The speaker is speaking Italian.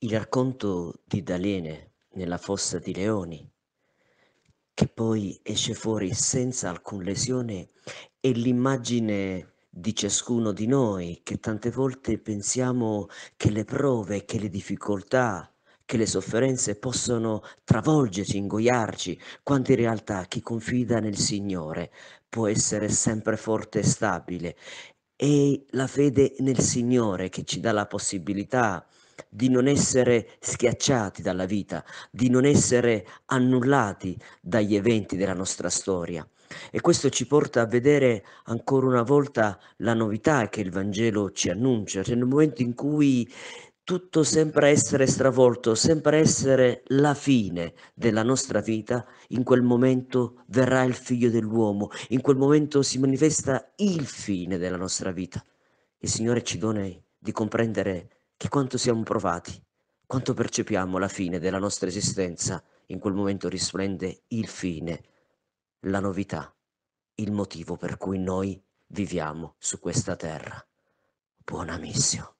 il racconto di Dalene nella fossa di leoni, che poi esce fuori senza alcun lesione, è l'immagine di ciascuno di noi che tante volte pensiamo che le prove, che le difficoltà, che le sofferenze possono travolgerci, ingoiarci, quando in realtà chi confida nel Signore può essere sempre forte e stabile. È la fede nel Signore che ci dà la possibilità di non essere schiacciati dalla vita, di non essere annullati dagli eventi della nostra storia. E questo ci porta a vedere ancora una volta la novità che il Vangelo ci annuncia, cioè nel momento in cui tutto sembra essere stravolto, sembra essere la fine della nostra vita, in quel momento verrà il figlio dell'uomo, in quel momento si manifesta il fine della nostra vita. Il Signore ci dona di comprendere che quanto siamo provati, quanto percepiamo la fine della nostra esistenza, in quel momento risplende il fine, la novità, il motivo per cui noi viviamo su questa terra. Buona missione.